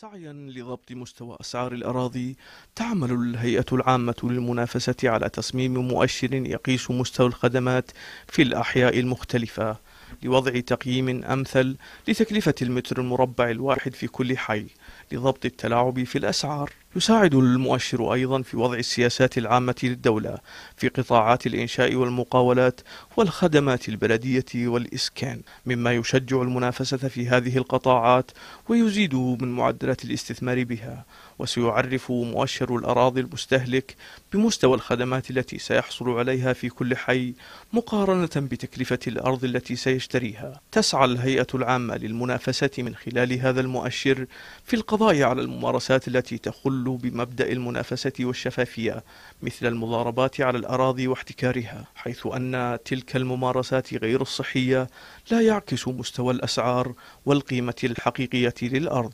سعيا لضبط مستوى أسعار الأراضي تعمل الهيئة العامة للمنافسة على تصميم مؤشر يقيس مستوى الخدمات في الأحياء المختلفة لوضع تقييم أمثل لتكلفة المتر المربع الواحد في كل حي لضبط التلاعب في الأسعار يساعد المؤشر أيضا في وضع السياسات العامة للدولة في قطاعات الإنشاء والمقاولات والخدمات البلدية والإسكان مما يشجع المنافسة في هذه القطاعات ويزيد من معدلات الاستثمار بها وسيعرف مؤشر الأراضي المستهلك بمستوى الخدمات التي سيحصل عليها في كل حي مقارنة بتكلفة الأرض التي سيشتريها تسعى الهيئة العامة للمنافسة من خلال هذا المؤشر في القضاء على الممارسات التي تخل القول بمبدأ المنافسة والشفافية مثل المضاربات على الأراضي واحتكارها حيث أن تلك الممارسات غير الصحية لا يعكس مستوى الأسعار والقيمة الحقيقية للأرض